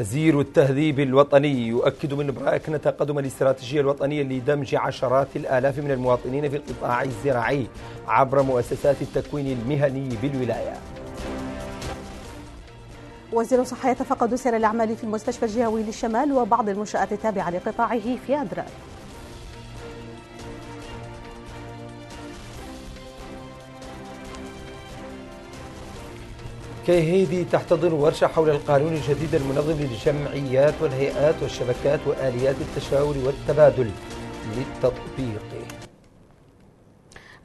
وزير التهذيب الوطني يؤكد من برأكنة تقدم الاستراتيجية الوطنية لدمج عشرات الآلاف من المواطنين في القطاع الزراعي عبر مؤسسات التكوين المهني بالولاية وزير الصحة يتفقد سير الأعمال في المستشفى الجهوي للشمال وبعض المنشآت التابعة لقطاعه في أدرار كيهيدي تحتضن ورشة حول القانون الجديد المنظم للجمعيات والهيئات والشبكات وآليات التشاور والتبادل للتطبيق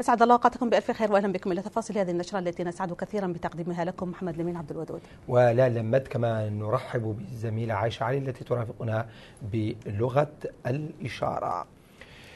اسعد الله اوقاتكم بالف خير واهلا بكم الى تفاصيل هذه النشره التي نسعد كثيرا بتقديمها لكم محمد لمين عبد الودود. ولا لمت كما نرحب بالزميله عائشه علي التي ترافقنا بلغه الاشاره.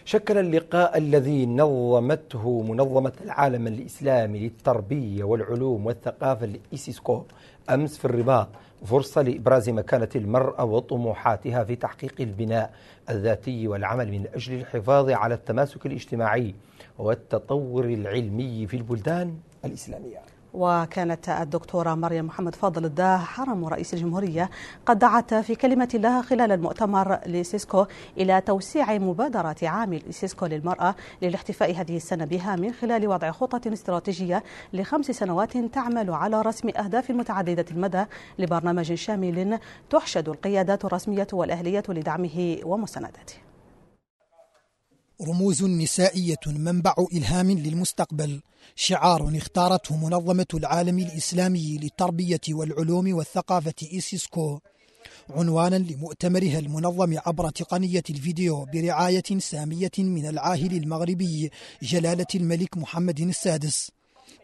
شكل اللقاء الذي نظمته منظمة العالم الإسلامي للتربية والعلوم والثقافة الإيسيسكو أمس في الرباط فرصة لإبراز مكانة المرأة وطموحاتها في تحقيق البناء الذاتي والعمل من أجل الحفاظ على التماسك الاجتماعي والتطور العلمي في البلدان الإسلامية وكانت الدكتورة مريم محمد فضل الداه حرم رئيس الجمهورية قد دعت في كلمة لها خلال المؤتمر لسيسكو إلى توسيع مبادرة عامل سيسكو للمرأة للاحتفاء هذه السنة بها من خلال وضع خطة استراتيجية لخمس سنوات تعمل على رسم أهداف متعددة المدى لبرنامج شامل تحشد القيادات الرسمية والأهلية لدعمه ومساندته رموز نسائية منبع إلهام للمستقبل شعار اختارته منظمة العالم الإسلامي للتربية والعلوم والثقافة إيسيسكو عنوانا لمؤتمرها المنظم عبر تقنية الفيديو برعاية سامية من العاهل المغربي جلالة الملك محمد السادس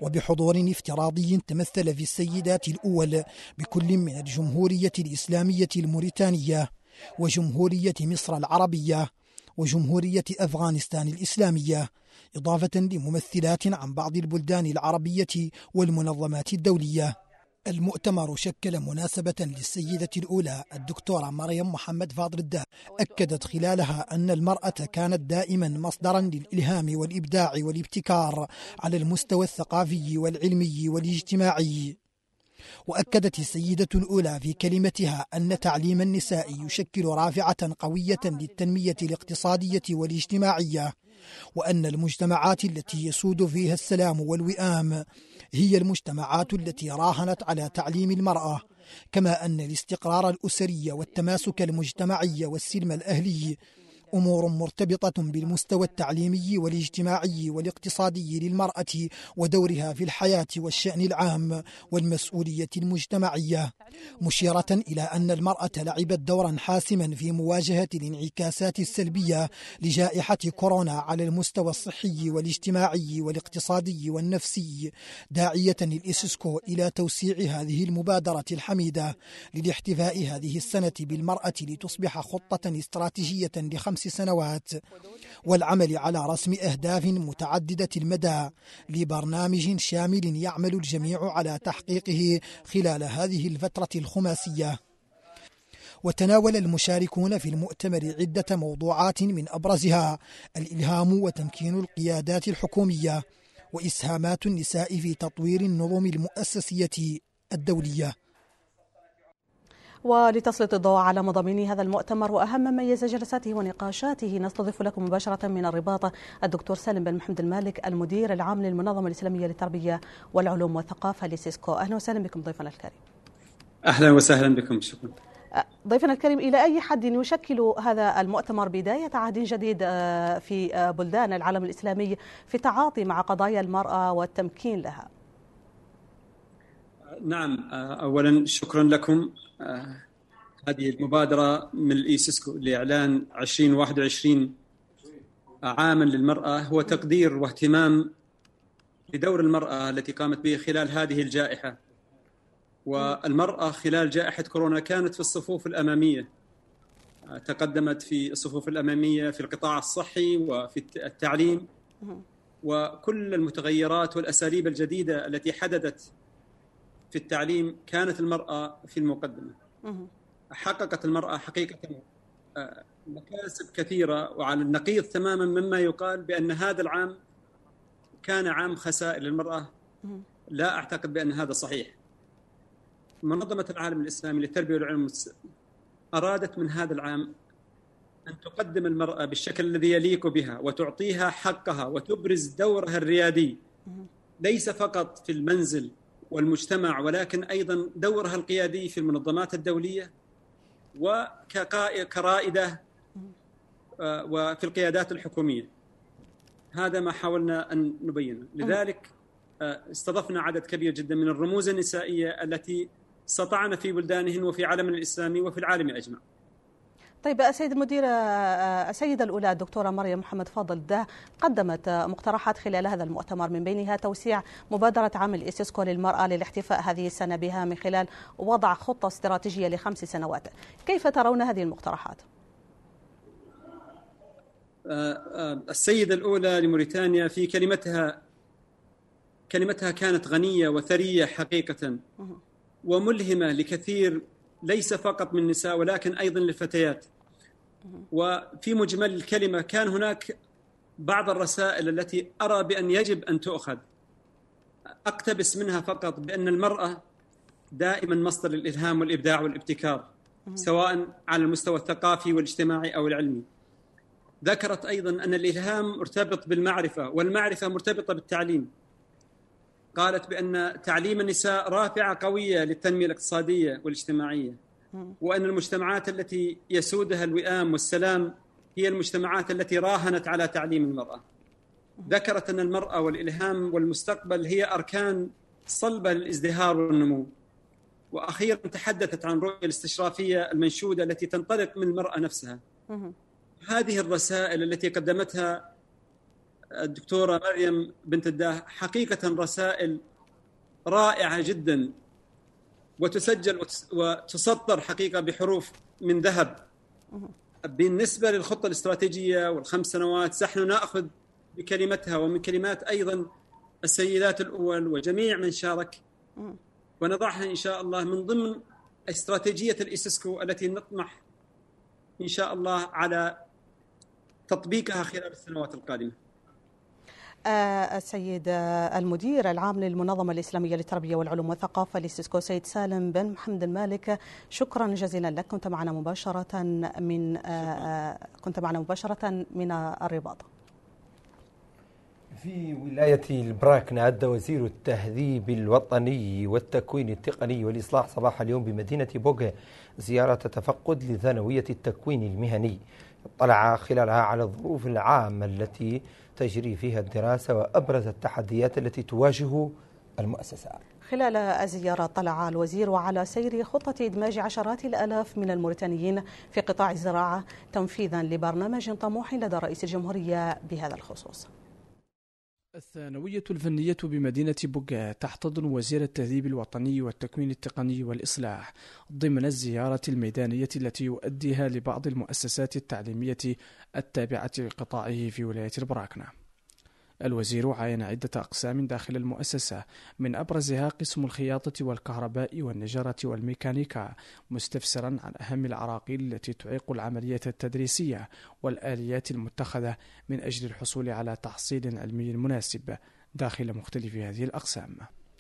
وبحضور افتراضي تمثل في السيدات الأول بكل من الجمهورية الإسلامية الموريتانية وجمهورية مصر العربية وجمهورية أفغانستان الإسلامية إضافة لممثلات عن بعض البلدان العربية والمنظمات الدولية المؤتمر شكل مناسبة للسيدة الأولى الدكتورة مريم محمد فاضل الدا أكدت خلالها أن المرأة كانت دائما مصدرا للإلهام والإبداع والابتكار على المستوى الثقافي والعلمي والاجتماعي وأكدت السيدة الأولى في كلمتها أن تعليم النساء يشكل رافعة قوية للتنمية الاقتصادية والاجتماعية وأن المجتمعات التي يسود فيها السلام والوئام هي المجتمعات التي راهنت على تعليم المرأة كما أن الاستقرار الأسري والتماسك المجتمعي والسلم الأهلي أمور مرتبطة بالمستوى التعليمي والاجتماعي والاقتصادي للمرأة ودورها في الحياة والشأن العام والمسؤولية المجتمعية مشيرة إلى أن المرأة لعبت دورا حاسما في مواجهة الانعكاسات السلبية لجائحة كورونا على المستوى الصحي والاجتماعي والاقتصادي والنفسي داعية الإسسكو إلى توسيع هذه المبادرة الحميدة للاحتفاء هذه السنة بالمرأة لتصبح خطة استراتيجية لخمس خمس سنوات والعمل على رسم أهداف متعددة المدى لبرنامج شامل يعمل الجميع على تحقيقه خلال هذه الفترة الخماسية وتناول المشاركون في المؤتمر عدة موضوعات من أبرزها الإلهام وتمكين القيادات الحكومية وإسهامات النساء في تطوير النظم المؤسسية الدولية ولتسليط الضوء على مضامين هذا المؤتمر وأهم ما ميز جلساته ونقاشاته نستضيف لكم مباشرة من الرباط الدكتور سالم بن محمد المالك المدير العام للمنظمة الإسلامية للتربية والعلوم والثقافة لسيسكو أهلا وسهلا بكم ضيفنا الكريم أهلا وسهلا بكم شكرا أه، ضيفنا الكريم إلى أي حد يشكل هذا المؤتمر بداية عهد جديد أه، في أه، بلدان العالم الإسلامي في التعاطي مع قضايا المرأة والتمكين لها نعم أولا شكرا لكم آه. هذه المبادرة من الإيسسكو لإعلان 2021 عاما للمرأة هو تقدير واهتمام لدور المرأة التي قامت به خلال هذه الجائحة والمرأة خلال جائحة كورونا كانت في الصفوف الأمامية آه، تقدمت في الصفوف الأمامية في القطاع الصحي وفي التعليم وكل المتغيرات والأساليب الجديدة التي حددت في التعليم كانت المرأة في المقدمة حققت المرأة حقيقة آه، مكاسب كثيرة وعلى النقيض تماما مما يقال بأن هذا العام كان عام خسائر للمرأة لا أعتقد بأن هذا صحيح منظمة العالم الإسلامي للتربية والعلوم أرادت من هذا العام أن تقدم المرأة بالشكل الذي يليق بها وتعطيها حقها وتبرز دورها الريادي ليس فقط في المنزل والمجتمع ولكن ايضا دورها القيادي في المنظمات الدوليه وكرائده آه، وفي القيادات الحكوميه. هذا ما حاولنا ان نبينه، لذلك آه، استضفنا عدد كبير جدا من الرموز النسائيه التي سطعن في بلدانهن وفي عالمنا الاسلامي وفي العالم اجمع. طيب السيد المدير آه، آه، السيدة الأولى الدكتورة مريم محمد فاضل ده قدمت آه، مقترحات خلال هذا المؤتمر من بينها توسيع مبادرة عمل إسيسكو للمرأة للاحتفاء هذه السنة بها من خلال وضع خطة استراتيجية لخمس سنوات كيف ترون هذه المقترحات؟ السيدة الأولى لموريتانيا في كلمتها كلمتها كانت غنية وثرية حقيقة وملهمة لكثير ليس فقط من النساء ولكن أيضا للفتيات وفي مجمل الكلمه كان هناك بعض الرسائل التي ارى بان يجب ان تؤخذ اقتبس منها فقط بان المراه دائما مصدر الالهام والابداع والابتكار سواء على المستوى الثقافي والاجتماعي او العلمي. ذكرت ايضا ان الالهام مرتبط بالمعرفه والمعرفه مرتبطه بالتعليم. قالت بان تعليم النساء رافعه قويه للتنميه الاقتصاديه والاجتماعيه. وان المجتمعات التي يسودها الوئام والسلام هي المجتمعات التي راهنت على تعليم المراه. ذكرت ان المراه والالهام والمستقبل هي اركان صلبه للازدهار والنمو. واخيرا تحدثت عن الرؤيه الاستشرافيه المنشوده التي تنطلق من المراه نفسها. هذه الرسائل التي قدمتها الدكتوره مريم بنت الداه حقيقه رسائل رائعه جدا وتسجل وتسطر حقيقه بحروف من ذهب بالنسبه للخطه الاستراتيجيه والخمس سنوات نحن ناخذ بكلمتها ومن كلمات ايضا السيدات الاول وجميع من شارك ونضعها ان شاء الله من ضمن استراتيجيه الايسسكو التي نطمح ان شاء الله على تطبيقها خلال السنوات القادمه. السيد المدير العام للمنظمة الإسلامية للتربية والعلوم والثقافة لسيسكو سيد سالم بن محمد المالك شكرا جزيلا لك كنت معنا مباشرة من آه، كنت معنا مباشرة من الرباط في ولاية البراك عد وزير التهذيب الوطني والتكوين التقني والإصلاح صباح اليوم بمدينة بوغا زيارة تفقد لثانوية التكوين المهني اطلع خلالها على الظروف العامة التي تجري فيها الدراسة وأبرز التحديات التي تواجه المؤسسات خلال الزيارة طلع الوزير على سير خطة إدماج عشرات الآلاف من الموريتانيين في قطاع الزراعة تنفيذا لبرنامج طموح لدى رئيس الجمهورية بهذا الخصوص الثانوية الفنية بمدينة بوكا تحتضن وزير التهذيب الوطني والتكوين التقني والإصلاح ضمن الزيارة الميدانية التي يؤديها لبعض المؤسسات التعليمية التابعة لقطاعه في ولاية البراكنة الوزير عاين عدة أقسام داخل المؤسسة من أبرزها قسم الخياطة والكهرباء والنجارة والميكانيكا مستفسرا عن أهم العراقيل التي تعيق العملية التدريسية والآليات المتخذة من أجل الحصول على تحصيل علمي مناسب داخل مختلف هذه الأقسام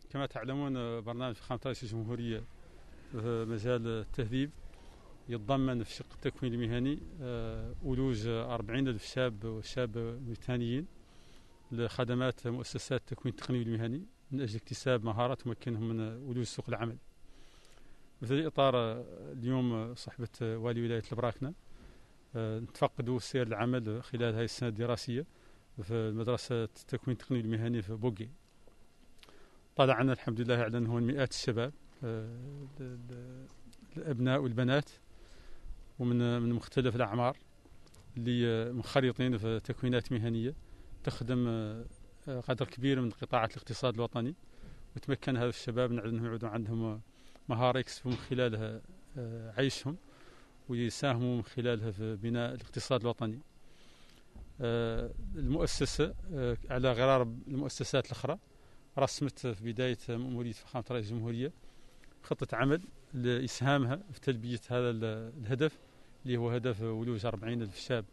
كما تعلمون برنامج خامة رئيس الجمهورية في آه، مجال التهذيب يتضمن في شق التكوين المهني آه، ولوج 40 ألف شاب وشاب ميتانيين لخدمات مؤسسات التكوين التقني والمهني من أجل اكتساب مهارات تمكنهم من ولوج سوق العمل في اطار الإطار اليوم صحبة والي ولاية البراكنة آه، نتفقدوا سير العمل خلال هذه السنة الدراسية في مدرسة التكوين التقني والمهني في بوقي طلعنا الحمد لله على أنه مئات الشباب آه، الأبناء والبنات ومن من مختلف الأعمار اللي منخرطين في تكوينات مهنية تخدم آه، قدر كبير من قطاعات الاقتصاد الوطني وتمكن هذا الشباب انهم يعودوا عندهم مهاره يكسبوا من خلالها آه، عيشهم ويساهموا من خلالها في بناء الاقتصاد الوطني آه، المؤسسه على غرار المؤسسات الاخرى رسمت في بدايه مأمورية فخامه رئيس الجمهوريه خطه عمل لاسهامها في تلبيه هذا الهدف اللي هو هدف ولوج 40 الف شاب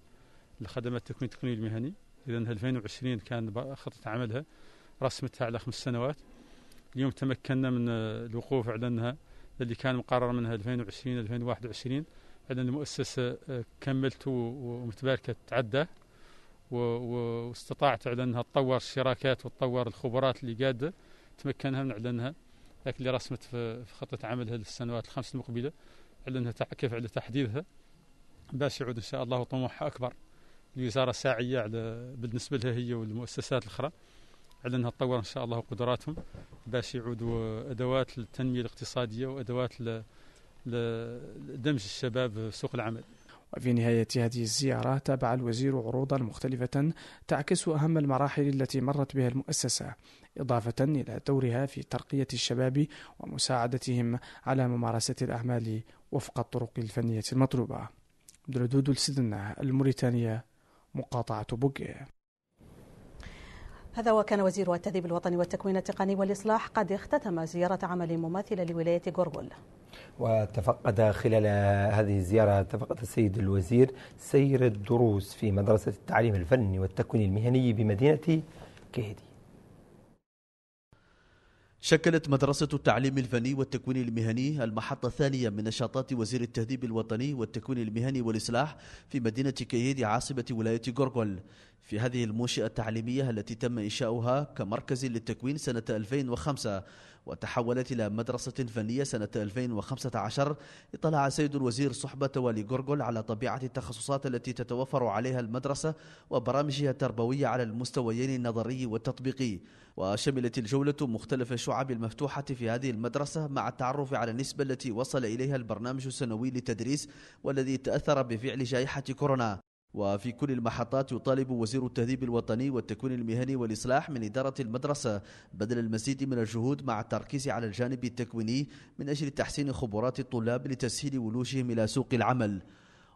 لخدمات التكوين التقني المهني إذا 2020 كان خطة عملها رسمتها على خمس سنوات اليوم تمكنا من آه، الوقوف على أنها اللي كان مقرر منها 2020 2021 على أن المؤسسة آه، كملت ومتباركة تعدى واستطاعت على أنها تطور الشراكات وتطور الخبرات اللي قادة تمكنها من على أنها لكن اللي رسمت في خطة عملها للسنوات الخمس المقبلة على أنها تعكف على تحديدها باش يعود إن شاء الله طموحها أكبر الوزاره ساعيه على بالنسبه لها هي والمؤسسات الاخرى على انها تطور ان شاء الله قدراتهم باش يعودوا ادوات للتنميه الاقتصاديه وادوات لدمج الشباب في سوق العمل. وفي نهاية هذه الزيارة تابع الوزير عروضا مختلفة تعكس أهم المراحل التي مرت بها المؤسسة إضافة إلى دورها في ترقية الشباب ومساعدتهم على ممارسة الأعمال وفق الطرق الفنية المطلوبة. عبد السدنة الموريتانية مقاطعة بوجي هذا وكان وزير التدريب الوطني والتكوين التقني والإصلاح قد اختتم زيارة عمل مماثلة لولاية غورغول وتفقد خلال هذه الزيارة تفقد السيد الوزير سير الدروس في مدرسة التعليم الفني والتكوين المهني بمدينة كهدي شكلت مدرسة التعليم الفني والتكوين المهني المحطة الثانية من نشاطات وزير التهذيب الوطني والتكوين المهني والإصلاح في مدينة كييد عاصمة ولاية غورغول في هذه المنشأة التعليمية التي تم إنشاؤها كمركز للتكوين سنة 2005 وتحولت إلى مدرسة فنية سنة 2015 اطلع سيد الوزير صحبة والي غورغول على طبيعة التخصصات التي تتوفر عليها المدرسة وبرامجها التربوية على المستويين النظري والتطبيقي وشملت الجولة مختلف الشعب المفتوحة في هذه المدرسة مع التعرف على النسبة التي وصل إليها البرنامج السنوي للتدريس والذي تأثر بفعل جائحة كورونا وفي كل المحطات يطالب وزير التهذيب الوطني والتكوين المهني والإصلاح من إدارة المدرسة بذل المزيد من الجهود مع التركيز على الجانب التكويني من أجل تحسين خبرات الطلاب لتسهيل ولوجهم إلى سوق العمل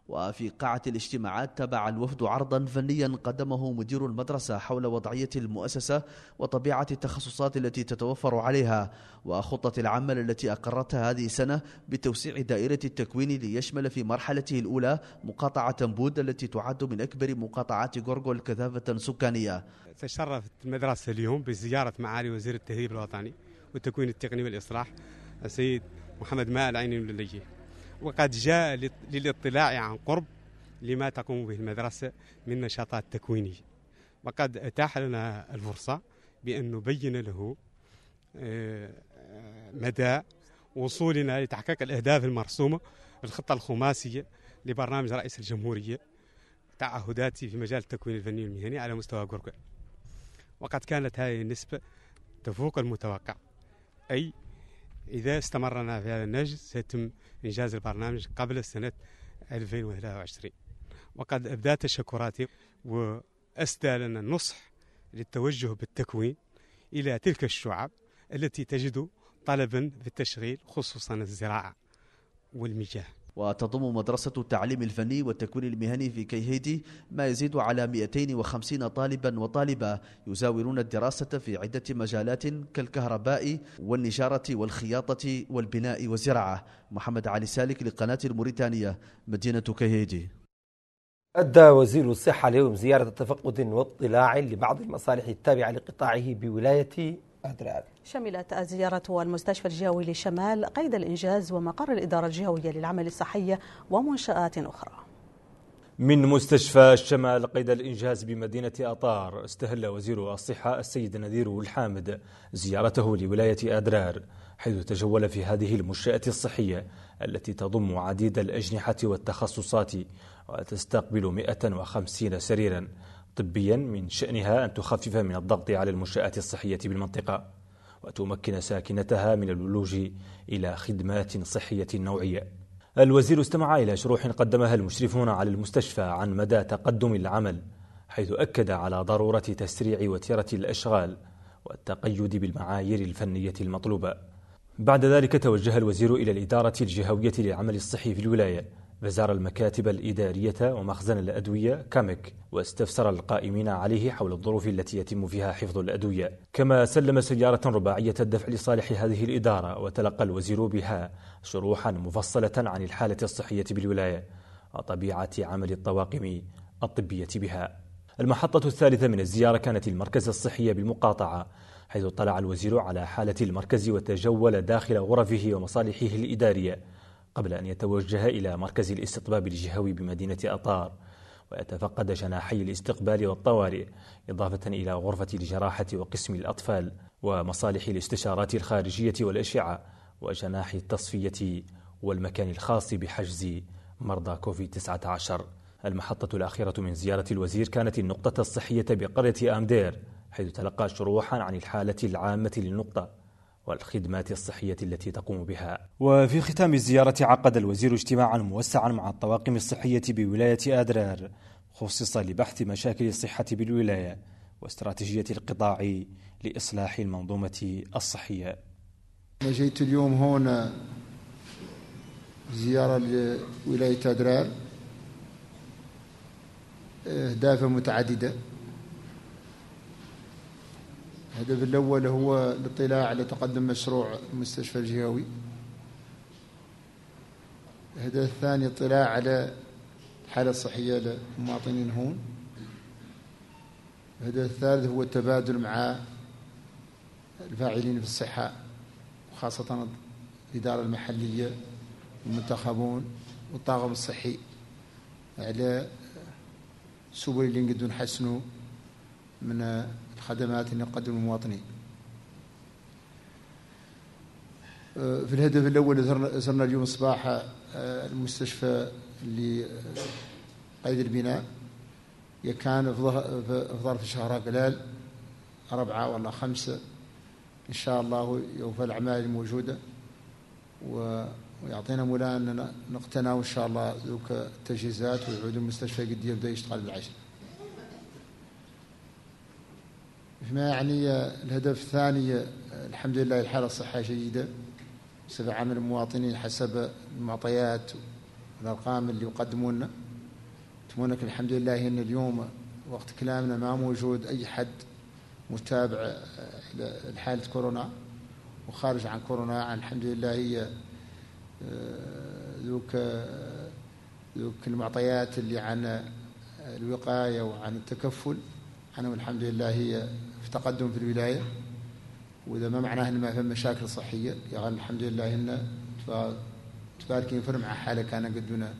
وفي قاعة الاجتماعات تبع الوفد عرضا فنيا قدمه مدير المدرسة حول وضعية المؤسسة وطبيعة التخصصات التي تتوفر عليها وخطة العمل التي أقرتها هذه السنة بتوسيع دائرة التكوين ليشمل في مرحلته الأولى مقاطعة بود التي تعد من أكبر مقاطعات غورغول كثافة سكانية تشرفت المدرسة اليوم بزيارة معالي وزير التهذيب الوطني والتكوين التقني والإصلاح السيد محمد ماء العيني اللجي وقد جاء للاطلاع عن قرب لما تقوم به المدرسة من نشاطات تكوينية وقد أتاح لنا الفرصة بأن نبين له آه، مدى وصولنا لتحقيق الأهداف المرسومة في الخطة الخماسية لبرنامج رئيس الجمهورية تعهداتي في مجال التكوين الفني والمهني على مستوى قرقع وقد كانت هذه النسبة تفوق المتوقع أي إذا استمرنا في هذا النهج سيتم إنجاز البرنامج قبل سنة 2023 وقد ابدا تشكراتي وأسدى لنا النصح للتوجه بالتكوين إلى تلك الشعب التي تجد طلبا في التشغيل خصوصا الزراعة والمياه وتضم مدرسة التعليم الفني والتكوين المهني في كيهيدي ما يزيد على 250 طالبا وطالبة يزاولون الدراسة في عدة مجالات كالكهرباء والنجارة والخياطة والبناء والزراعة محمد علي سالك لقناة الموريتانية مدينة كيهيدي أدى وزير الصحة اليوم زيارة تفقد واطلاع لبعض المصالح التابعة لقطاعه بولاية العالم شملت زيارة المستشفى الجوي للشمال قيد الإنجاز ومقر الإدارة الجوية للعمل الصحي ومنشآت أخرى من مستشفى الشمال قيد الإنجاز بمدينة أطار استهل وزير الصحة السيد نذير الحامد زيارته لولاية أدرار حيث تجول في هذه المنشأة الصحية التي تضم عديد الأجنحة والتخصصات وتستقبل 150 سريرا طبيا من شأنها أن تخفف من الضغط على المنشآت الصحية بالمنطقة وتمكن ساكنتها من الولوج إلى خدمات صحية نوعية الوزير استمع إلى شروح قدمها المشرفون على المستشفى عن مدى تقدم العمل حيث أكد على ضرورة تسريع وتيرة الأشغال والتقيد بالمعايير الفنية المطلوبة بعد ذلك توجه الوزير إلى الإدارة الجهوية للعمل الصحي في الولاية وزار المكاتب الإدارية ومخزن الأدوية كاميك واستفسر القائمين عليه حول الظروف التي يتم فيها حفظ الأدوية كما سلم سيارة رباعية الدفع لصالح هذه الإدارة وتلقى الوزير بها شروحا مفصلة عن الحالة الصحية بالولاية وطبيعة عمل الطواقم الطبية بها المحطة الثالثة من الزيارة كانت المركز الصحي بالمقاطعة حيث اطلع الوزير على حالة المركز وتجول داخل غرفه ومصالحه الإدارية قبل أن يتوجه إلى مركز الاستطباب الجهوي بمدينة أطار ويتفقد جناحي الاستقبال والطوارئ إضافة إلى غرفة الجراحة وقسم الأطفال ومصالح الاستشارات الخارجية والأشعة وجناح التصفية والمكان الخاص بحجز مرضى كوفيد-19 المحطة الأخيرة من زيارة الوزير كانت النقطة الصحية بقرية أمدير حيث تلقى شروحا عن الحالة العامة للنقطة والخدمات الصحية التي تقوم بها وفي ختام الزيارة عقد الوزير اجتماعا موسعا مع الطواقم الصحية بولاية أدرار خصص لبحث مشاكل الصحة بالولاية واستراتيجية القطاع لإصلاح المنظومة الصحية أنا جيت اليوم هنا زيارة لولاية أدرار أهدافها متعددة الهدف الأول هو الاطلاع على تقدم مشروع المستشفى الجهوي الهدف الثاني اطلاع على الحالة الصحية للمواطنين هون الهدف الثالث هو التبادل مع الفاعلين في الصحة وخاصة الإدارة المحلية والمنتخبون والطاقم الصحي على سبل اللي نقدروا نحسنوا من خدمات نقدم المواطنين أه، في الهدف الأول زرنا اليوم الصباح أه، المستشفى اللي أه، قيد البناء كان في ظرف شهر قلال أربعة ولا خمسة إن شاء الله يوفى الأعمال الموجودة ويعطينا مولانا نقتنى وإن شاء الله ذوك التجهيزات ويعود المستشفى قد يبدأ يشتغل بالعجل فيما يعني الهدف الثاني الحمد لله الحالة الصحة جيدة بسبب عمل المواطنين حسب المعطيات والأرقام اللي يقدمونا لنا لك الحمد لله أن اليوم وقت كلامنا ما موجود أي حد متابع لحالة كورونا وخارج عن كورونا عن الحمد لله هي آه، ذوك آه، ذوك المعطيات اللي عن الوقاية وعن التكفل حنو الحمد لله هي في تقدم في الولاية وإذا ما معناه إن ما في مشاكل صحية يعني الحمد لله إن تباركين فرمع حالة كان قدنا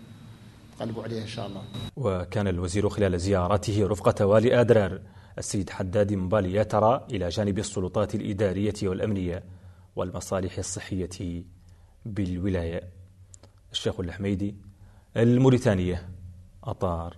تقلبوا عليها إن شاء الله وكان الوزير خلال زيارته رفقة والي أدرار السيد حداد مبالي يترى إلى جانب السلطات الإدارية والأمنية والمصالح الصحية بالولاية الشيخ الحميدي الموريتانية أطار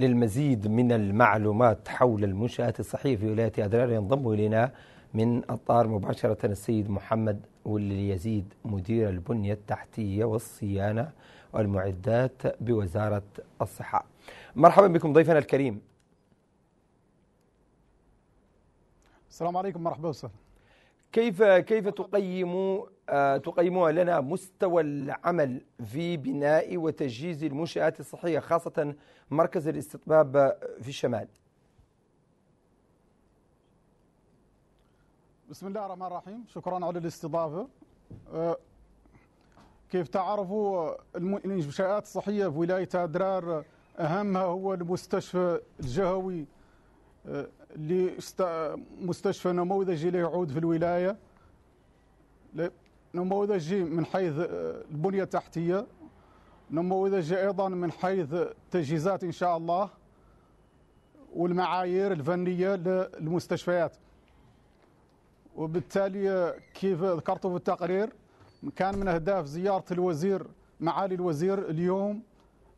للمزيد من المعلومات حول المنشآت الصحية في ولاية أدرار ينضم إلينا من الطار مباشرة السيد محمد ولي يزيد مدير البنية التحتية والصيانة والمعدات بوزارة الصحة مرحبا بكم ضيفنا الكريم السلام عليكم مرحبا وسهلا كيف كيف تقيم آه، تقيمها لنا مستوى العمل في بناء وتجهيز المنشآت الصحية خاصة مركز الاستطباب في الشمال بسم الله الرحمن الرحيم شكرا على الاستضافة آه، كيف تعرفوا المنشآت الصحية في ولاية أدرار أهمها هو المستشفى الجهوي اللي آه، مستشفى نموذجي اللي يعود في الولاية نموذج جي من حيث آه، البنية التحتية نموذج أيضا من حيث تجهيزات إن شاء الله والمعايير الفنية للمستشفيات وبالتالي آه، كيف ذكرتوا في التقرير كان من أهداف زيارة الوزير معالي الوزير اليوم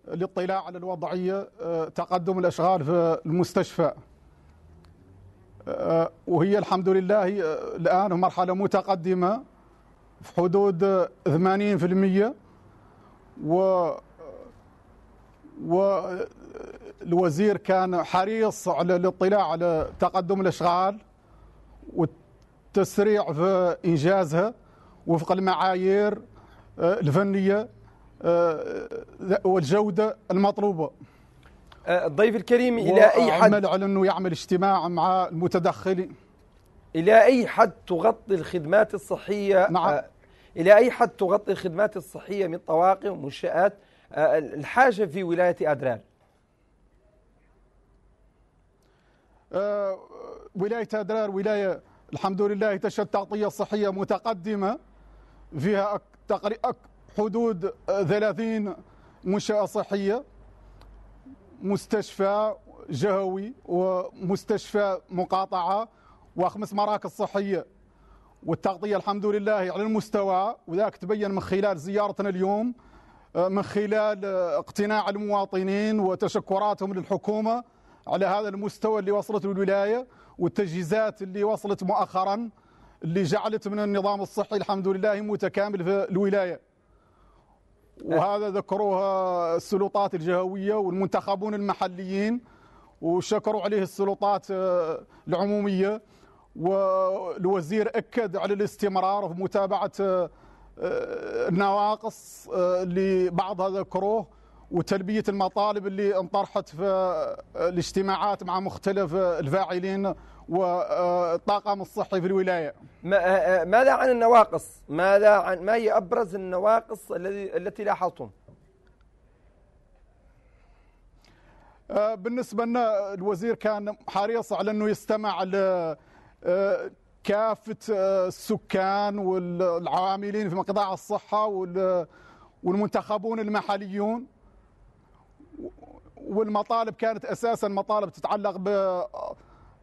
للاطلاع على الوضعية آه، تقدم الأشغال في المستشفى وهي الحمد لله الآن مرحلة متقدمة في حدود 80% و والوزير كان حريص على الاطلاع على تقدم الاشغال والتسريع في انجازها وفق المعايير آه، الفنيه آه، والجوده المطلوبه. آه، الضيف الكريم الى اي حد عمل على انه يعمل اجتماع مع المتدخلين الى اي حد تغطي الخدمات الصحيه نعم. إلى أي حد تغطي الخدمات الصحية من طواقم ومنشآت آه، الحاجة في ولاية أدران آه، ولاية أدرار ولاية الحمد لله تشهد تغطية صحية متقدمة فيها حدود 30 منشأة صحية مستشفى جهوي ومستشفى مقاطعة وخمس مراكز صحية والتغطية الحمد لله على المستوى وذاك تبين من خلال زيارتنا اليوم آه، من خلال آه، اقتناع المواطنين وتشكراتهم للحكومة على هذا المستوى اللي وصلت الولاية والتجهيزات اللي وصلت مؤخرا اللي جعلت من النظام الصحي الحمد لله متكامل في الولاية وهذا ذكروها السلطات الجهوية والمنتخبون المحليين وشكروا عليه السلطات آه، العمومية والوزير أكد على الاستمرار في متابعة آه، آه، النواقص آه، لبعض هذا الكروه وتلبية المطالب اللي انطرحت في الاجتماعات مع مختلف الفاعلين والطاقم الصحي في الولاية ماذا عن النواقص؟ ماذا عن ما هي أبرز النواقص الذي التي لاحظتم؟ بالنسبة لنا الوزير كان حريص على أنه يستمع ل آه، كافه آه، السكان والعاملين في قطاع الصحه والمنتخبون المحليون والمطالب كانت اساسا مطالب تتعلق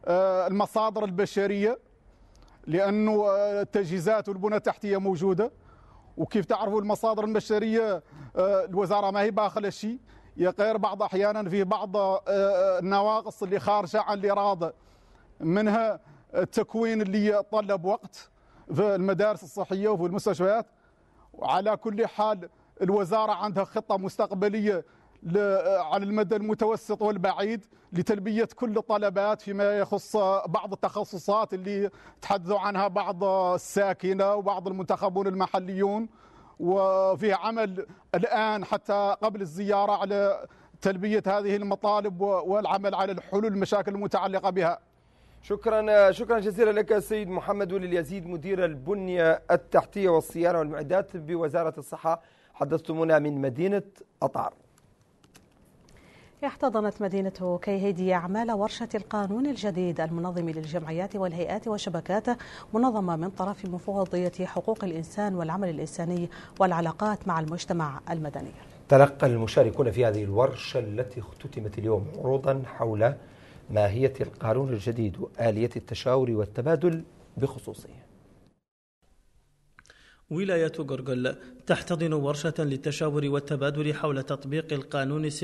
بالمصادر آه، البشريه لانه التجهيزات والبنى التحتيه موجوده وكيف تعرفوا المصادر البشريه الوزاره ما هي باخله شيء يقير بعض احيانا في بعض النواقص اللي خارجه عن الاراده منها التكوين اللي طلب وقت في المدارس الصحية وفي المستشفيات وعلى كل حال الوزارة عندها خطة مستقبلية على المدى المتوسط والبعيد لتلبية كل الطلبات فيما يخص بعض التخصصات اللي تحدثوا عنها بعض الساكنة وبعض المنتخبون المحليون وفي عمل الآن حتى قبل الزيارة على تلبية هذه المطالب والعمل على الحلول المشاكل المتعلقة بها شكرا شكرا جزيلا لك السيد محمد ولي اليزيد مدير البنية التحتية والصيانة والمعدات بوزارة الصحة حدثتمونا من مدينة أطار احتضنت مدينة كيهيدي أعمال ورشة القانون الجديد المنظم للجمعيات والهيئات وشبكات منظمة من طرف مفوضية حقوق الإنسان والعمل الإنساني والعلاقات مع المجتمع المدني تلقى المشاركون في هذه الورشة التي اختتمت اليوم عروضا حول ماهية القانون الجديد وآلية التشاور والتبادل بخصوصه ولاية غرغل تحتضن ورشة للتشاور والتبادل حول تطبيق القانون 004-2021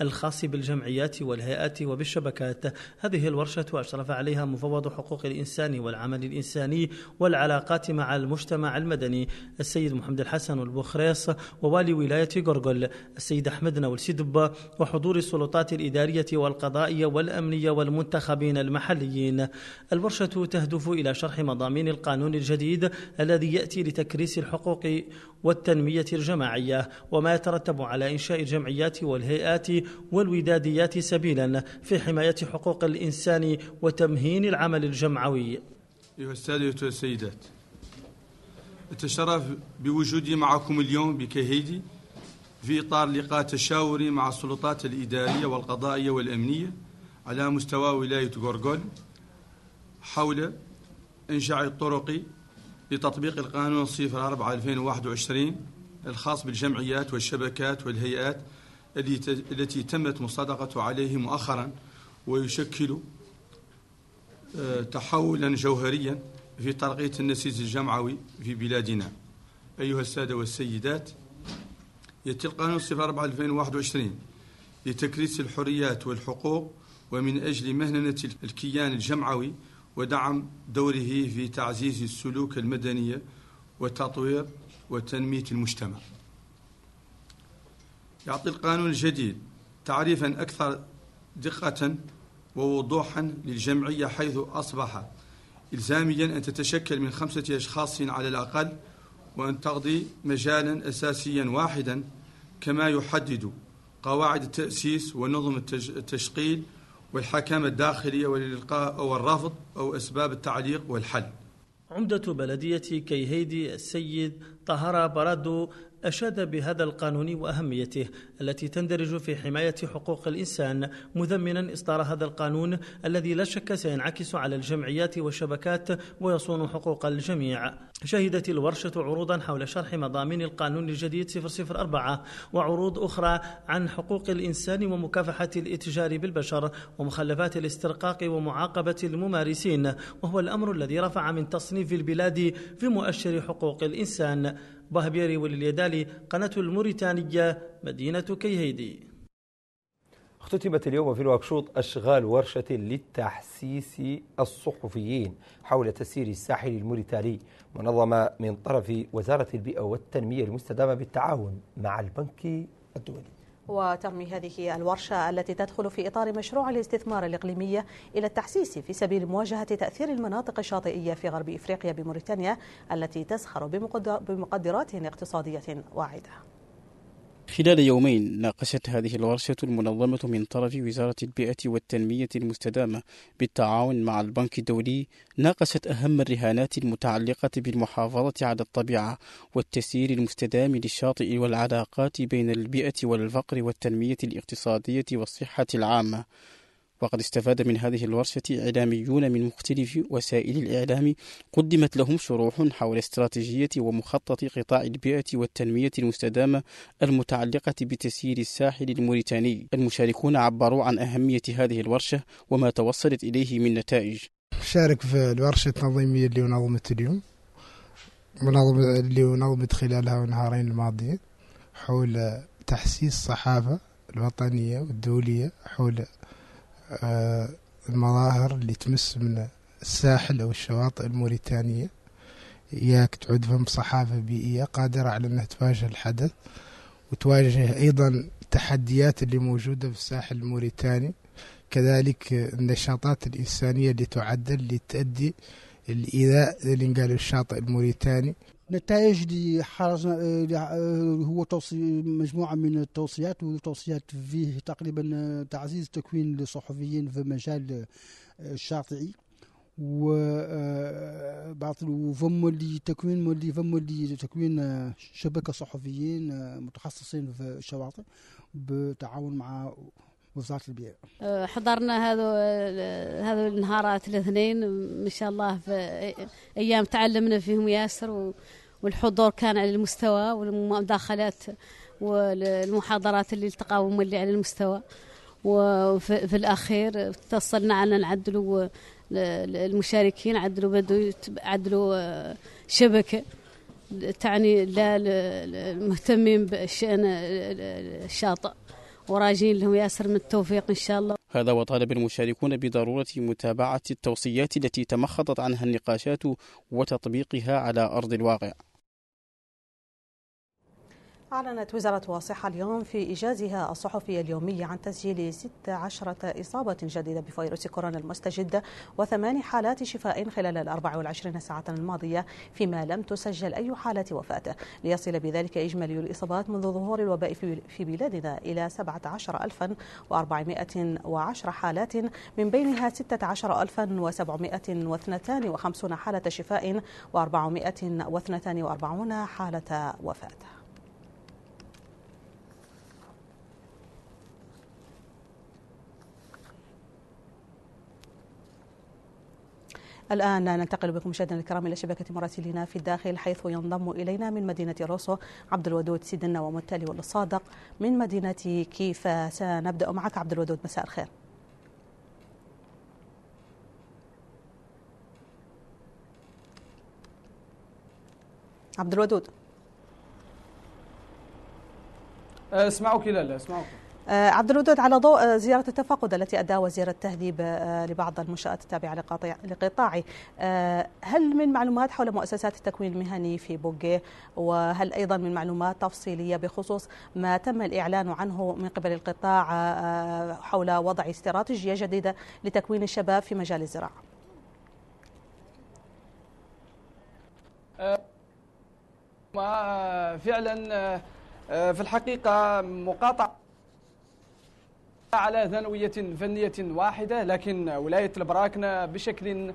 الخاص بالجمعيات والهيئات وبالشبكات هذه الورشة أشرف عليها مفوض حقوق الإنسان والعمل الإنساني والعلاقات مع المجتمع المدني السيد محمد الحسن البخريص ووالي ولاية غرغل السيد أحمد نول سيدب وحضور السلطات الإدارية والقضائية والأمنية والمنتخبين المحليين الورشة تهدف إلى شرح مضامين القانون الجديد الذي يأتي الجمعية لتكريس الحقوق والتنمية الجماعية وما يترتب على إنشاء الجمعيات والهيئات والوداديات سبيلا في حماية حقوق الإنسان وتمهين العمل الجمعوي أيها السادة والسيدات أتشرف بوجودي معكم اليوم بكهيدي في إطار لقاء تشاوري مع السلطات الإدارية والقضائية والأمنية على مستوى ولاية غورغول حول إنشاء الطرق لتطبيق القانون صفر 4 2021 الخاص بالجمعيات والشبكات والهيئات التي تمت مصادقة عليه مؤخرا ويشكل آه، تحولا جوهريا في ترقية النسيج الجمعوي في بلادنا أيها السادة والسيدات يأتي القانون صفر 4 2021 لتكريس الحريات والحقوق ومن أجل مهنة الكيان الجمعوي ودعم دوره في تعزيز السلوك المدنية وتطوير وتنمية المجتمع يعطي القانون الجديد تعريفا أكثر دقة ووضوحا للجمعية حيث أصبح إلزاميا أن تتشكل من خمسة أشخاص على الأقل وأن تقضي مجالا أساسيا واحدا كما يحدد قواعد التأسيس ونظم التشغيل والحكام الداخلية والإلقاء أو الرفض أو أسباب التعليق والحل عمدة بلدية كيهيدي السيد طهر برادو أشاد بهذا القانون وأهميته التي تندرج في حماية حقوق الإنسان مذمنا إصدار هذا القانون الذي لا شك سينعكس على الجمعيات والشبكات ويصون حقوق الجميع شهدت الورشة عروضا حول شرح مضامين القانون الجديد 004 وعروض أخرى عن حقوق الإنسان ومكافحة الاتجار بالبشر ومخلفات الاسترقاق ومعاقبة الممارسين وهو الأمر الذي رفع من تصنيف البلاد في مؤشر حقوق الإنسان بهبيري ولليدالي قناة الموريتانية مدينة كيهيدي اختتمت اليوم في الواكشوط أشغال ورشة للتحسيس الصحفيين حول تسيير الساحل الموريتاني منظمة من طرف وزارة البيئة والتنمية المستدامة بالتعاون مع البنك الدولي وترمي هذه الورشة التي تدخل في إطار مشروع الاستثمار الإقليمية إلى التحسيس في سبيل مواجهة تأثير المناطق الشاطئية في غرب إفريقيا بموريتانيا التي تسخر بمقدرات اقتصادية واعدة خلال يومين ناقشت هذه الورشة المنظمة من طرف وزارة البيئة والتنمية المستدامة بالتعاون مع البنك الدولي ناقشت أهم الرهانات المتعلقة بالمحافظة على الطبيعة والتسيير المستدام للشاطئ والعلاقات بين البيئة والفقر والتنمية الاقتصادية والصحة العامة وقد استفاد من هذه الورشة إعلاميون من مختلف وسائل الإعلام قدمت لهم شروح حول استراتيجية ومخطط قطاع البيئة والتنمية المستدامة المتعلقة بتسيير الساحل الموريتاني المشاركون عبروا عن أهمية هذه الورشة وما توصلت إليه من نتائج شارك في الورشة التنظيمية اللي نظمت اليوم منظمة اللي نظمت خلالها النهارين الماضيين حول تحسيس الصحافة الوطنية والدولية حول آه، المظاهر اللي تمس من الساحل أو الشواطئ الموريتانية إياك تعود فهم صحافة بيئية قادرة على أنها تواجه الحدث وتواجه أيضا التحديات اللي موجودة في الساحل الموريتاني كذلك النشاطات الإنسانية اللي تعدل اللي تؤدي الإيذاء اللي قالوا الشاطئ الموريتاني نتائج اللي حرزنا هو توصي مجموعه من التوصيات وتوصيات فيه تقريبا تعزيز تكوين الصحفيين في المجال الشاطئي و آه، بعض تكوين لتكوين فم لتكوين شبكه صحفيين آه، متخصصين في الشواطئ بالتعاون مع وزاره البيئه. آه، حضرنا هذا هذا النهارات الاثنين ان شاء الله في ايام تعلمنا فيهم ياسر و والحضور كان على المستوى والمداخلات والمحاضرات اللي التقاو هم اللي على المستوى وفي الاخير اتصلنا على نعدلوا المشاركين عدلوا بدوا عدلوا شبكه تعني لا المهتمين بالشان الشاطئ وراجين لهم ياسر من التوفيق إن شاء الله هذا وطالب المشاركون بضرورة متابعة التوصيات التي تمخضت عنها النقاشات وتطبيقها على أرض الواقع أعلنت وزارة الصحة اليوم في إيجازها الصحفي اليومي عن تسجيل 16 إصابة جديدة بفيروس كورونا المستجد وثمان حالات شفاء خلال ال 24 ساعة الماضية فيما لم تسجل أي حالة وفاة ليصل بذلك إجمالي الإصابات منذ ظهور الوباء في بلادنا إلى 17410 حالات من بينها 16752 حالة شفاء و442 حالة وفاة الآن ننتقل بكم مشاهدينا الكرام إلى شبكة مراسلنا في الداخل حيث ينضم إلينا من مدينة روسو عبد الودود سيدنا ومتالي والصادق من مدينة كيف سنبدأ معك عبد الودود مساء الخير عبد الودود أه، اسمعوك لا لا اسمعوك آه، عبد الودود على ضوء زيارة التفقد التي أداها وزير التهذيب آه، لبعض المنشآت التابعة لقطاعي آه، هل من معلومات حول مؤسسات التكوين المهني في بوغي وهل أيضا من معلومات تفصيلية بخصوص ما تم الإعلان عنه من قبل القطاع حول وضع استراتيجية جديدة لتكوين الشباب في مجال الزراعة فعلا في الحقيقة مقاطعة على ثانوية فنية واحدة لكن ولاية البراكنة بشكل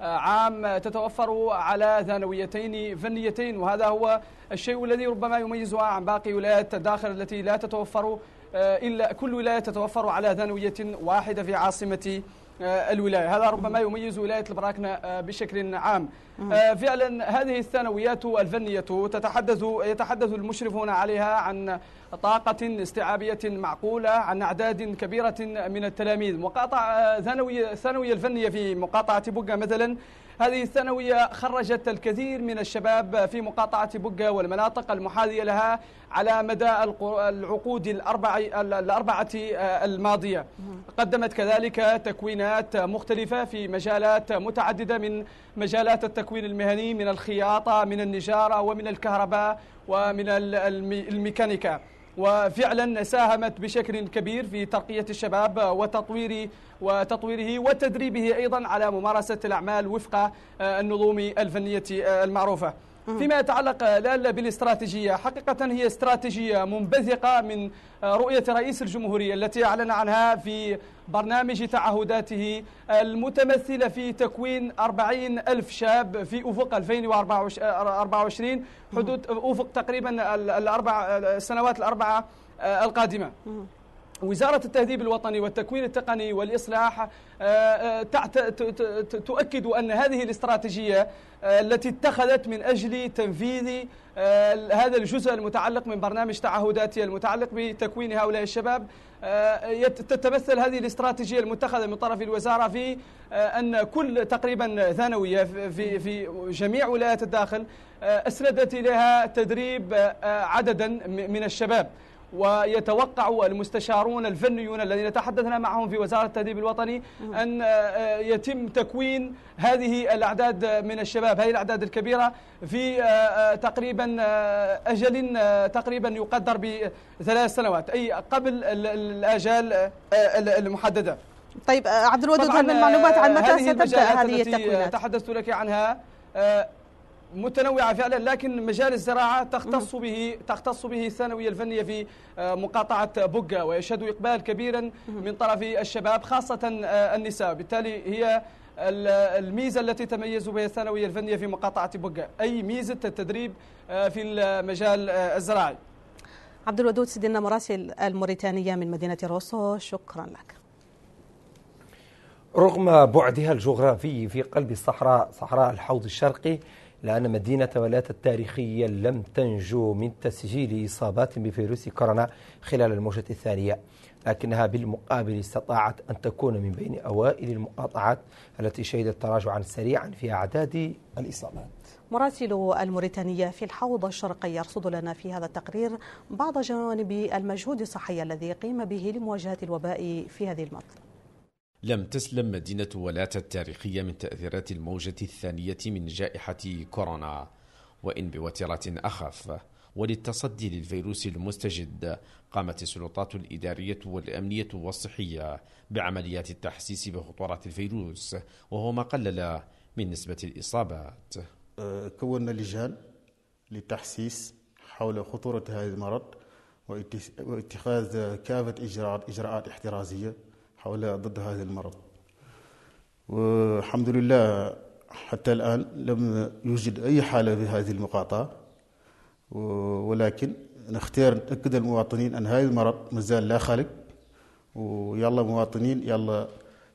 آه، عام تتوفر على ثانويتين فنيتين وهذا هو الشيء الذي ربما يميزها عن باقي ولايات الداخل التي لا تتوفر آه، إلا كل ولاية تتوفر على ثانوية واحدة في عاصمة آه، الولايه، هذا ربما يميز ولايه البراكنه آه، بشكل عام. آه، فعلا هذه الثانويات الفنيه تتحدث يتحدث المشرفون عليها عن طاقة استيعابية معقولة عن أعداد كبيرة من التلاميذ مقاطع ثانوية الثانوية الفنية في مقاطعة بقة مثلا هذه الثانوية خرجت الكثير من الشباب في مقاطعة بقة والمناطق المحاذية لها على مدى العقود الأربعة, الأربعة الماضية قدمت كذلك تكوينات مختلفة في مجالات متعددة من مجالات التكوين المهني من الخياطة من النجارة ومن الكهرباء ومن الميكانيكا وفعلا ساهمت بشكل كبير في ترقية الشباب وتطوير وتطويره وتدريبه أيضا على ممارسة الأعمال وفق آه، النظم الفنية آه، المعروفة فيما يتعلق لالا بالاستراتيجية حقيقة هي استراتيجية منبثقة من آه، رؤية رئيس الجمهورية التي أعلن عنها في برنامج تعهداته المتمثلة في تكوين 40 ألف شاب في أفق 2024 آه، حدود أفق تقريبا الأربع آه، السنوات الأربعة القادمة وزارة التهذيب الوطني والتكوين التقني والإصلاح آه، آه، تؤكد أن هذه الاستراتيجية آه، التي اتخذت من أجل تنفيذ هذا الجزء المتعلق من برنامج تعهداتي المتعلق بتكوين هؤلاء الشباب تتمثل هذه الاستراتيجيه المتخذه من طرف الوزاره في ان كل تقريبا ثانويه في في جميع ولايات الداخل اسندت اليها تدريب عددا من الشباب ويتوقع المستشارون الفنيون الذين تحدثنا معهم في وزارة التدريب الوطني نعم. أن آه، آه، يتم تكوين هذه الأعداد من الشباب هذه الأعداد الكبيرة في آه، تقريبا أجل تقريبا يقدر بثلاث سنوات أي قبل الآجال المحددة طيب عبد الودود هل من معلومات عن متى ستبدأ هذه التكوينات؟ تحدثت لك عنها متنوعة فعلا لكن مجال الزراعة تختص به تختص به الثانوية الفنية في آه، مقاطعة بقة ويشهد إقبال كبيرا من طرف الشباب خاصة آه، النساء بالتالي هي الميزة التي تميز بها الثانوية الفنية في مقاطعة بقة أي ميزة التدريب آه، في المجال الزراعي عبد الودود سيدنا مراسل الموريتانية من مدينة روسو شكرا لك رغم بعدها الجغرافي في قلب الصحراء صحراء الحوض الشرقي لأن مدينة ولات التاريخية لم تنجو من تسجيل إصابات بفيروس كورونا خلال الموجة الثانية لكنها بالمقابل استطاعت أن تكون من بين أوائل المقاطعات التي شهدت تراجعا سريعا في أعداد الإصابات مراسل الموريتانية في الحوض الشرقي يرصد لنا في هذا التقرير بعض جوانب المجهود الصحي الذي قيم به لمواجهة الوباء في هذه المنطقة لم تسلم مدينة ولاتا التاريخية من تأثيرات الموجة الثانية من جائحة كورونا وإن بوترة أخف وللتصدي للفيروس المستجد قامت السلطات الإدارية والأمنية والصحية بعمليات التحسيس بخطورة الفيروس وهو ما قلل من نسبة الإصابات أه، كونا لجان للتحسيس حول خطورة هذا المرض واتخاذ كافة إجراءات إجراءات احترازية حول ضد هذا المرض والحمد لله حتى الآن لم يوجد أي حالة في هذه المقاطعة ولكن نختار نتأكد المواطنين أن هذا المرض مازال لا خالق ويلا مواطنين يلا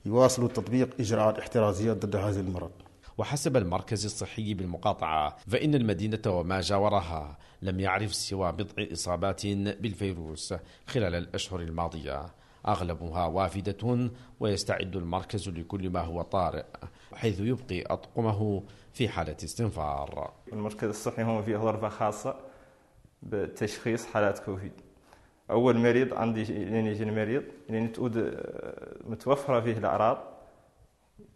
يواصلوا تطبيق إجراءات احترازية ضد هذا المرض وحسب المركز الصحي بالمقاطعة فإن المدينة وما جاورها لم يعرف سوى بضع إصابات بالفيروس خلال الأشهر الماضية أغلبها وافدة ويستعد المركز لكل ما هو طارئ حيث يبقي أطقمه في حالة استنفار المركز الصحي هو فيه غرفة خاصة بتشخيص حالات كوفيد أول مريض عندي لين يجي المريض لين تعود متوفرة فيه الأعراض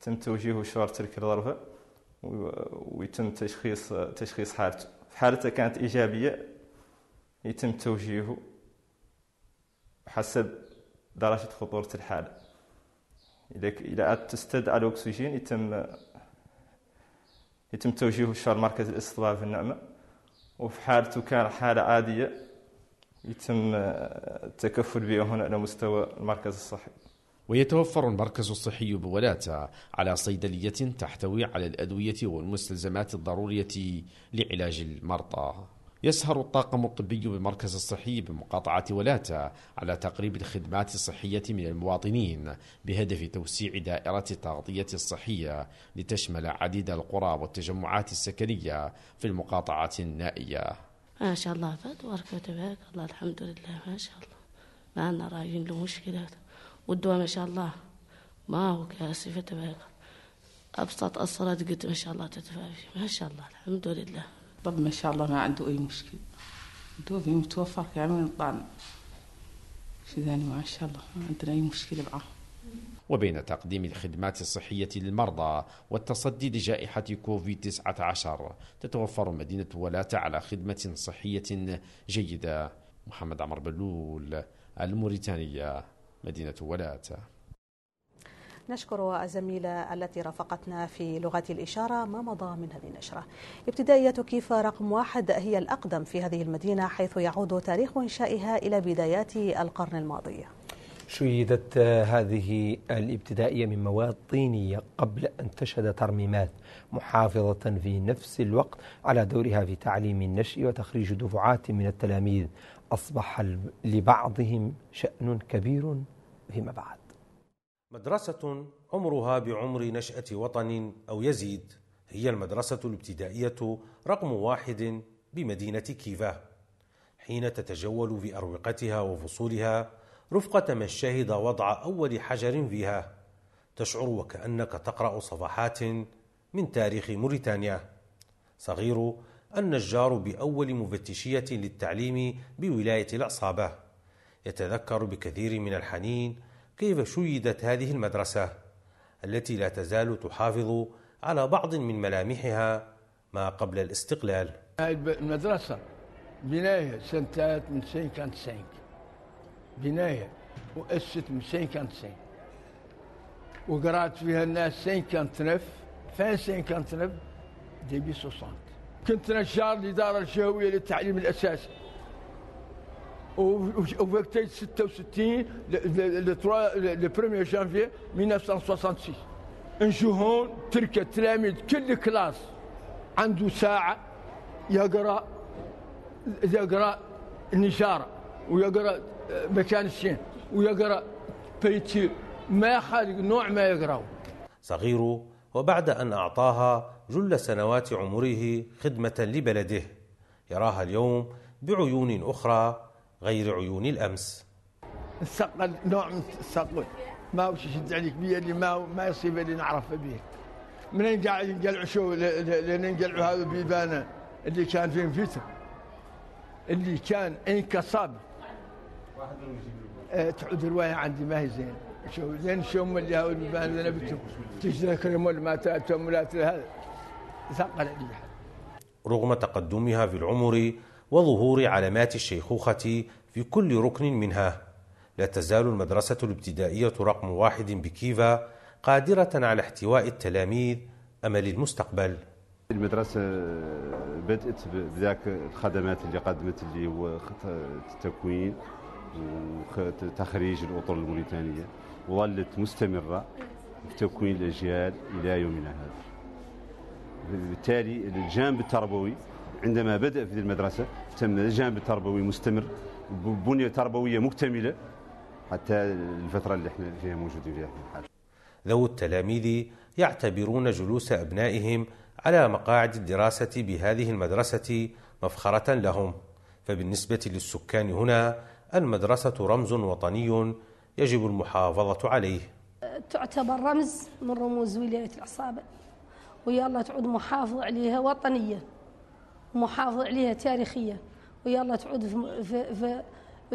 تم توجيهه شوار تلك الغرفة ويتم تشخيص تشخيص حالته في حالته كانت إيجابية يتم توجيهه حسب درجة خطورة الحالة إذا تستد تستدعى الأكسجين يتم يتم توجيهه الشهر مركز الاستضافة في النعمة وفي حالته كان حالة عادية يتم التكفل آه، به هنا على مستوى المركز الصحي ويتوفر المركز الصحي بولاتا على صيدلية تحتوي على الأدوية والمستلزمات الضرورية لعلاج المرضى يسهر الطاقم الطبي بالمركز الصحي بمقاطعة ولاته على تقريب الخدمات الصحية من المواطنين بهدف توسيع دائرة التغطية الصحية لتشمل عديد القرى والتجمعات السكنية في المقاطعات النائية ما شاء الله وارك وتبارك الله الحمد لله ما شاء الله ما عندنا رايحين له مشكلة والدواء ما شاء الله ما هو كاسف تبارك أبسط أصلا قد ما شاء الله تتفاعل ما شاء الله الحمد لله طب ما شاء الله ما عنده أي مشكلة دوبي متوفر كامل عمل طالع ذاني يعني؟ ما شاء الله ما عندنا أي مشكلة معه وبين تقديم الخدمات الصحية للمرضى والتصدي لجائحة كوفيد 19 تتوفر مدينة ولاتة على خدمة صحية جيدة محمد عمر بلول الموريتانية مدينة ولاتة نشكر الزميلة التي رافقتنا في لغه الإشارة ما مضى من هذه النشرة ابتدائية كيف رقم واحد هي الأقدم في هذه المدينة حيث يعود تاريخ إنشائها إلى بدايات القرن الماضي شيدت هذه الابتدائية من مواد طينية قبل أن تشهد ترميمات محافظة في نفس الوقت على دورها في تعليم النشء وتخريج دفعات من التلاميذ أصبح لبعضهم شأن كبير فيما بعد مدرسة عمرها بعمر نشأة وطن أو يزيد هي المدرسة الابتدائية رقم واحد بمدينة كيفا حين تتجول بأروقتها وفصولها رفقة من شهد وضع أول حجر فيها تشعر وكأنك تقرأ صفحات من تاريخ موريتانيا صغير النجار بأول مفتشية للتعليم بولاية العصابة يتذكر بكثير من الحنين كيف شيدت هذه المدرسة التي لا تزال تحافظ على بعض من ملامحها ما قبل الاستقلال المدرسة بناية سنة 1995 بناية وأسست من 1995 وقرأت فيها الناس 59 فين 59 ديبي 60 كنت نشار لدار الشهوية للتعليم الأساسي وفيكتي 66 le 3 le 1er janvier 1966 نجو هون تلك التلاميذ كل كلاس عنده ساعة يقرأ يقرأ نشارة ويقرأ مكان الشين ويقرأ بيتير ما يخالق نوع ما يقرأه صغير وبعد أن أعطاها جل سنوات عمره خدمة لبلده يراها اليوم بعيون أخرى غير عيون الأمس الثقل نوع من الثقل ما هوش يشد عليك اللي ما ما يصيب اللي نعرف به منين قاعد ينقلعوا شو لين ينقلعوا هذا البيبان اللي كان فيه فتن اللي كان انكسر اه تعود الرواية عندي ما هي زين شو زين شو هم اللي هاو البيبان اللي نبتهم تشتكرهم ولا ما تاتهم ولا هذا ثقل عليها رغم تقدمها في العمر وظهور علامات الشيخوخة في كل ركن منها لا تزال المدرسة الابتدائية رقم واحد بكيفا قادرة على احتواء التلاميذ أمل المستقبل المدرسة بدأت بذاك الخدمات اللي قدمت اللي هو التكوين وتخريج الأطر الموريتانية وظلت مستمرة في تكوين الأجيال إلى يومنا هذا بالتالي الجانب التربوي عندما بدأ في المدرسة تم الجانب التربوي مستمر بنية تربوية مكتملة حتى الفترة اللي احنا فيها موجودين فيها الحال ذوو التلاميذ يعتبرون جلوس أبنائهم على مقاعد الدراسة بهذه المدرسة مفخرة لهم فبالنسبة للسكان هنا المدرسة رمز وطني يجب المحافظة عليه تعتبر رمز من رموز ولاية العصابة ويلا تعود محافظة عليها وطنية محافظ عليها تاريخيا ويلا تعود في في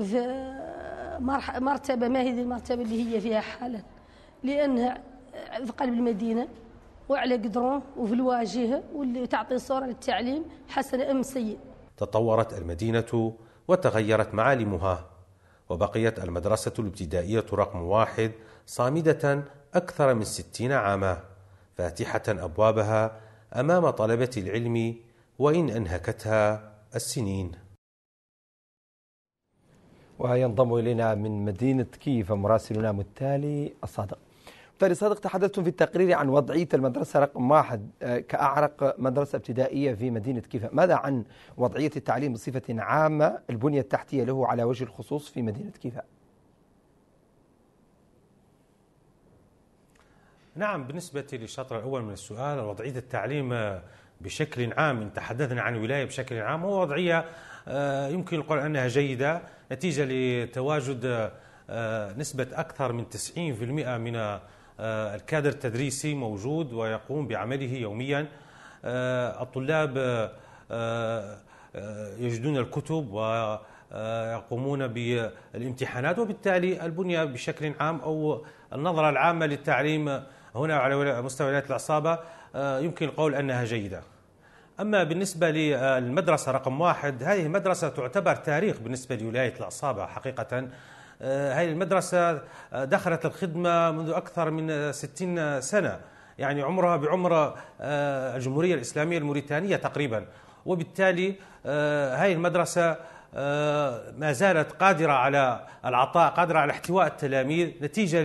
في مرتبه ما هي المرتبه اللي هي فيها حالا لانها في قلب المدينه وعلى قدرون وفي الواجهه واللي تعطي صوره للتعليم حسن ام سيء. تطورت المدينه وتغيرت معالمها وبقيت المدرسه الابتدائيه رقم واحد صامده اكثر من ستين عاما فاتحه ابوابها امام طلبه العلم وإن أنهكتها السنين وينضم إلينا من مدينة كيف مراسلنا متالي الصادق متالي صادق تحدثتم في التقرير عن وضعية المدرسة رقم واحد آه، كأعرق مدرسة ابتدائية في مدينة كيف ماذا عن وضعية التعليم بصفة عامة البنية التحتية له على وجه الخصوص في مدينة كيف نعم بالنسبة للشطر الأول من السؤال وضعية التعليم بشكل عام إن تحدثنا عن ولاية بشكل عام هو وضعية آه، يمكن القول أنها جيدة نتيجة لتواجد آه، نسبة أكثر من 90% من آه، الكادر التدريسي موجود ويقوم بعمله يوميا الطلاب يجدون الكتب ويقومون بالامتحانات وبالتالي البنية بشكل عام أو النظرة العامة للتعليم هنا على مستوى ولاية العصابة آه، يمكن القول أنها جيدة أما بالنسبة للمدرسة رقم واحد هذه المدرسة تعتبر تاريخ بالنسبة لولاية الأصابع حقيقة آه، هذه المدرسة دخلت الخدمة منذ أكثر من ستين سنة يعني عمرها بعمر آه، الجمهورية الإسلامية الموريتانية تقريبا وبالتالي هذه المدرسة ما زالت قادرة على العطاء قادرة على احتواء التلاميذ نتيجة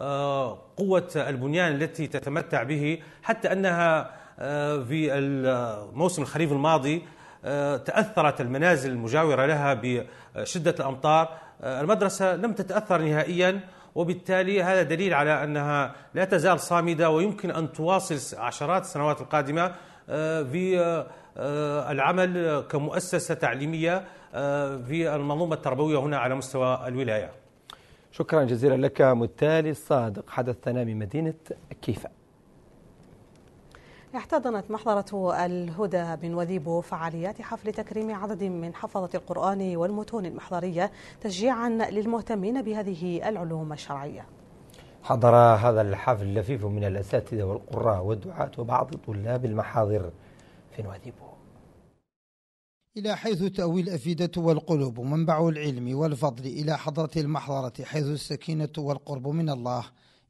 آه، قوة البنيان التي تتمتع به حتى أنها آه، في الموسم الخريف الماضي آه، تأثرت المنازل المجاورة لها بشدة الأمطار المدرسة لم تتأثر نهائيا وبالتالي هذا دليل على أنها لا تزال صامدة ويمكن أن تواصل عشرات السنوات القادمة في العمل كمؤسسة تعليمية في المنظومة التربوية هنا على مستوى الولاية شكرا جزيلا لك متالي الصادق حدثنا من مدينة كيفا احتضنت محضرة الهدى من وذيبو فعاليات حفل تكريم عدد من حفظة القرآن والمتون المحضرية تشجيعا للمهتمين بهذه العلوم الشرعية حضر هذا الحفل لفيف من الأساتذة والقراء والدعاة وبعض طلاب المحاضر في وذيبو إلى حيث تأوي الأفئدة والقلوب منبع العلم والفضل إلى حضرة المحضرة حيث السكينة والقرب من الله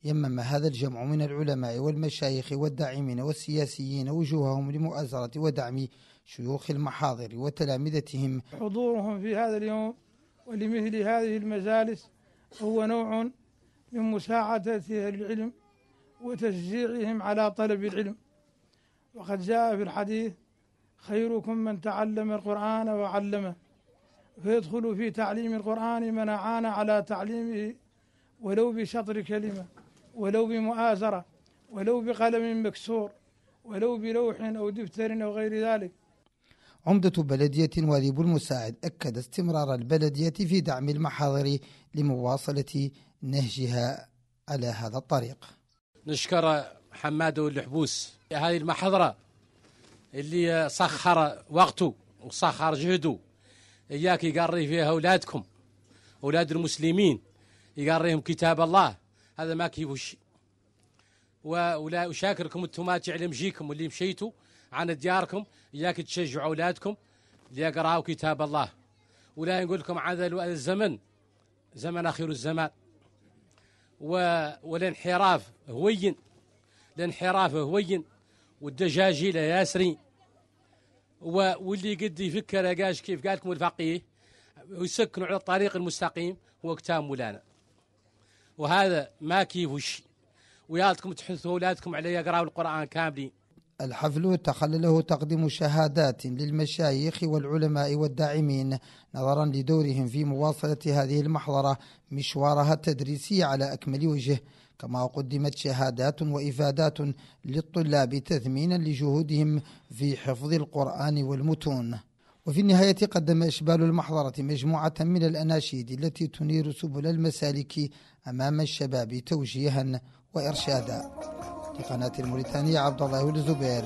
يمم هذا الجمع من العلماء والمشايخ والداعمين والسياسيين وجوههم لمؤازرة ودعم شيوخ المحاضر وتلامذتهم حضورهم في هذا اليوم ولمثل هذه المجالس هو نوع من مساعدة أهل العلم وتشجيعهم على طلب العلم وقد جاء في الحديث خيركم من تعلم القرآن وعلمه فيدخل في تعليم القرآن من أعان على تعليمه ولو بشطر كلمة ولو بمؤازرة ولو بقلم مكسور ولو بلوح أو دفتر أو غير ذلك عمدة بلدية واليب المساعد أكد استمرار البلدية في دعم المحاضر لمواصلة نهجها على هذا الطريق نشكر حماد الحبوس هذه المحاضرة اللي سخر وقته وسخر جهده إياك يقري فيها أولادكم أولاد المسلمين يقريهم كتاب الله هذا ما كيفوش ولا أشاكركم أنتم تعلم جيكم واللي مشيتوا عن دياركم إياك تشجعوا أولادكم ليقرأوا كتاب الله ولا نقول لكم هذا الزمن زمن آخر الزمان والانحراف هوين الانحراف هوين والدجاجيل ياسري واللي قد يفكر قاش كيف قال لكم الفقيه ويسكنوا على الطريق المستقيم هو كتاب مولانا وهذا ما كيفوش ويالتكم تحثوا اولادكم على يقراوا القران كاملين الحفل تخلله تقديم شهادات للمشايخ والعلماء والداعمين نظرا لدورهم في مواصله هذه المحضره مشوارها التدريسي على اكمل وجه كما قدمت شهادات وإفادات للطلاب تثمينا لجهودهم في حفظ القرآن والمتون وفي النهاية قدم إشبال المحضرة مجموعة من الأناشيد التي تنير سبل المسالك أمام الشباب توجيها وإرشادا لقناة الموريتانية عبد الله الزبير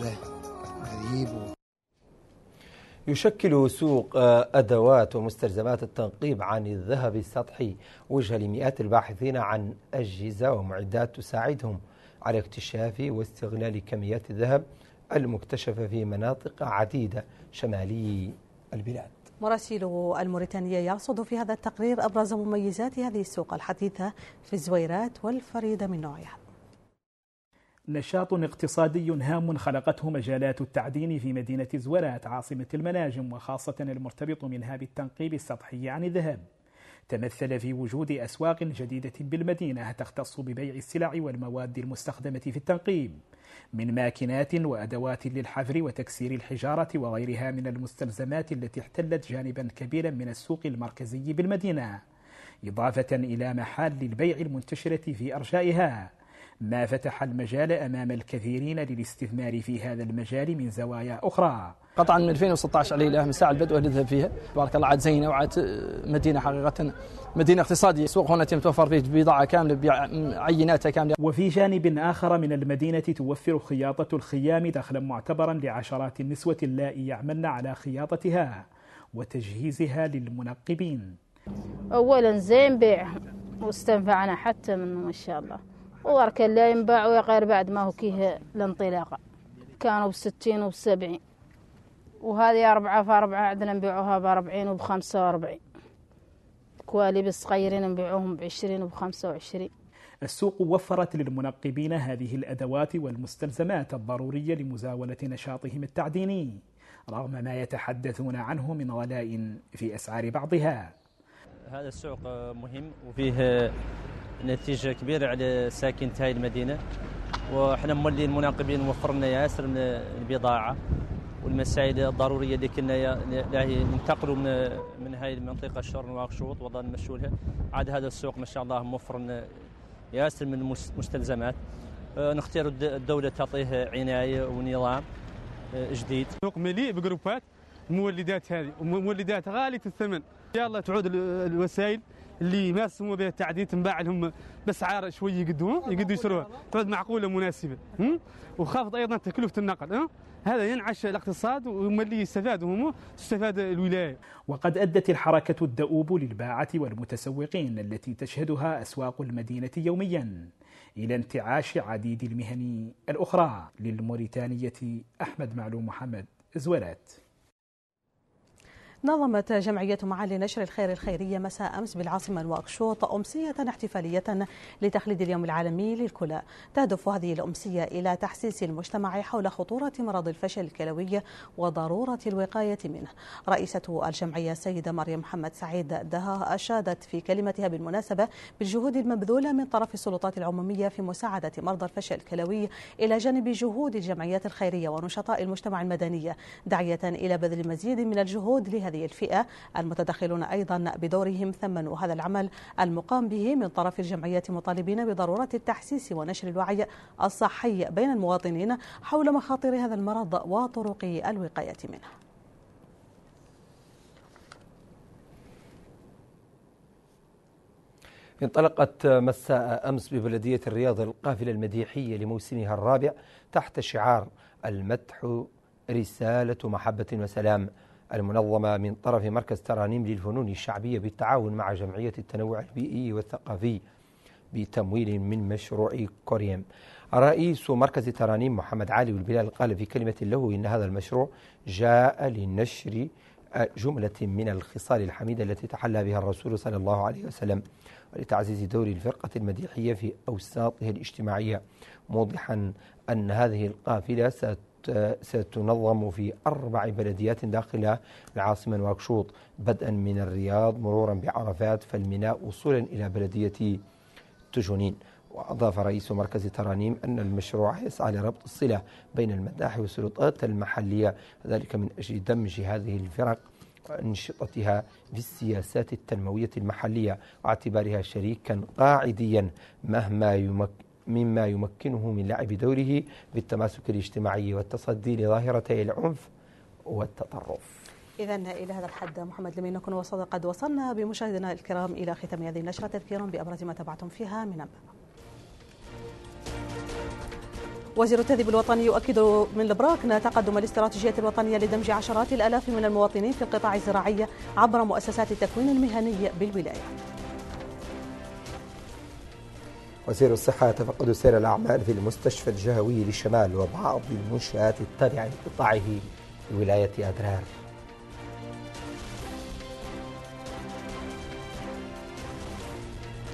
يشكل سوق آه، أدوات ومستلزمات التنقيب عن الذهب السطحي وجهة لمئات الباحثين عن أجهزة ومعدات تساعدهم على اكتشاف واستغلال كميات الذهب المكتشفة في مناطق عديدة شمالي البلاد مراسل الموريتانية يرصد في هذا التقرير أبرز مميزات هذه السوق الحديثة في الزويرات والفريدة من نوعها نشاط اقتصادي هام خلقته مجالات التعدين في مدينة زورات عاصمة المناجم وخاصة المرتبط منها بالتنقيب السطحي عن الذهب تمثل في وجود أسواق جديدة بالمدينة تختص ببيع السلع والمواد المستخدمة في التنقيب من ماكنات وأدوات للحفر وتكسير الحجارة وغيرها من المستلزمات التي احتلت جانبا كبيرا من السوق المركزي بالمدينة إضافة إلى محال البيع المنتشرة في أرجائها ما فتح المجال أمام الكثيرين للاستثمار في هذا المجال من زوايا أخرى قطعا من 2016 عليه الاهم من ساعة البدء نذهب فيها بارك الله عاد زينة وعاد مدينة حقيقة مدينة اقتصادية سوق هنا توفر فيه بضاعة كاملة بعيناتها كاملة وفي جانب آخر من المدينة توفر خياطة الخيام دخلا معتبرا لعشرات النسوة اللائي يعملن على خياطتها وتجهيزها للمنقبين أولا زين بيع واستنفعنا حتى منه إن شاء الله وارك لا ينباع غير بعد ما هو كيه الانطلاقة كانوا بستين وبسبعين وهذه أربعة فأربعة عندنا نبيعوها بأربعين وبخمسة وأربعين كوالي الصغيرين نبيعوهم بعشرين وبخمسة وعشرين السوق وفرت للمنقبين هذه الأدوات والمستلزمات الضرورية لمزاولة نشاطهم التعديني رغم ما يتحدثون عنه من غلاء في أسعار بعضها هذا السوق مهم وفيه نتيجه كبيره على ساكنه هاي المدينه وحنا مولين المناقبين وفرنا ياسر من البضاعه والمسائل الضروريه اللي كنا ننتقلوا من من هاي المنطقه الشر نواقشوط وضن مشولها عاد هذا السوق ما شاء الله موفر ياسر من المستلزمات أه، نختار الدوله تعطيه عنايه ونظام أه، جديد سوق مليء بجروبات مولدات هذه ومولدات غاليه الثمن ان شاء الله تعود الوسائل اللي ما سموا به التعديل تنباع لهم باسعار شوي يقدوها يقدوا يشروها تعود معقوله مناسبه وخافض ايضا تكلفه النقل ها هذا ينعش الاقتصاد وهم اللي يستفادوا هم تستفاد الولايه وقد ادت الحركه الدؤوب للباعه والمتسوقين التي تشهدها اسواق المدينه يوميا الى انتعاش عديد المهن الاخرى للموريتانيه احمد معلوم محمد زوالات نظمت جمعية معالي نشر الخير الخيرية مساء أمس بالعاصمة نواكشوط أمسية احتفالية لتخليد اليوم العالمي للكلى تهدف هذه الأمسية إلى تحسيس المجتمع حول خطورة مرض الفشل الكلوي وضرورة الوقاية منه رئيسة الجمعية السيدة مريم محمد سعيد دها أشادت في كلمتها بالمناسبة بالجهود المبذولة من طرف السلطات العمومية في مساعدة مرضى الفشل الكلوي إلى جانب جهود الجمعيات الخيرية ونشطاء المجتمع المدني داعية إلى بذل مزيد من الجهود لهذه هذه الفئة المتدخلون أيضا بدورهم ثمنوا هذا العمل المقام به من طرف الجمعيات مطالبين بضرورة التحسيس ونشر الوعي الصحي بين المواطنين حول مخاطر هذا المرض وطرق الوقاية منه انطلقت مساء أمس ببلدية الرياض القافلة المديحية لموسمها الرابع تحت شعار المدح رسالة محبة وسلام المنظمة من طرف مركز ترانيم للفنون الشعبية بالتعاون مع جمعية التنوع البيئي والثقافي بتمويل من مشروع كوريم رئيس مركز ترانيم محمد علي والبلال قال في كلمة له إن هذا المشروع جاء للنشر جملة من الخصال الحميدة التي تحلى بها الرسول صلى الله عليه وسلم ولتعزيز دور الفرقة المديحية في أوساطها الاجتماعية موضحا أن هذه القافلة ست ستنظم في أربع بلديات داخل العاصمة نواكشوط بدءا من الرياض مرورا بعرفات فالميناء وصولا إلى بلدية تجنين وأضاف رئيس مركز ترانيم أن المشروع يسعى لربط الصلة بين المداح والسلطات المحلية ذلك من أجل دمج هذه الفرق وأنشطتها في السياسات التنموية المحلية واعتبارها شريكا قاعديا مهما مما يمكنه من لعب دوره بالتماسك الاجتماعي والتصدي لظاهرتي العنف والتطرف إذا إلى هذا الحد محمد لم نكن وصل قد وصلنا بمشاهدنا الكرام إلى ختام هذه النشرة تذكيرا بأبرز ما تابعتم فيها من أنباء وزير التدريب الوطني يؤكد من البراكنا تقدم الاستراتيجية الوطنية لدمج عشرات الآلاف من المواطنين في القطاع الزراعي عبر مؤسسات التكوين المهني بالولاية وزير الصحة يتفقد سير الأعمال في المستشفى الجهوي للشمال وبعض المنشآت التابعة لقطاعه في ولاية أدرار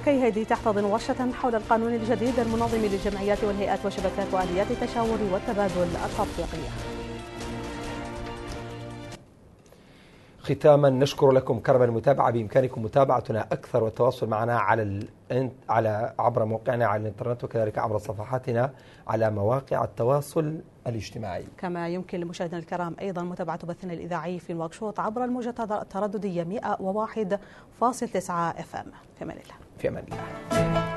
كي هيدي تحتضن ورشة حول القانون الجديد المنظم للجمعيات والهيئات وشبكات وآليات التشاور والتبادل التطبيقية ختاما نشكر لكم كرم المتابعة بإمكانكم متابعتنا أكثر والتواصل معنا على انت على عبر موقعنا على الانترنت وكذلك عبر صفحاتنا على مواقع التواصل الاجتماعي كما يمكن لمشاهدينا الكرام أيضا متابعة بثنا الإذاعي في نواكشوط عبر الموجة الترددية 101.9 اف ام في أمان الله في أمان الله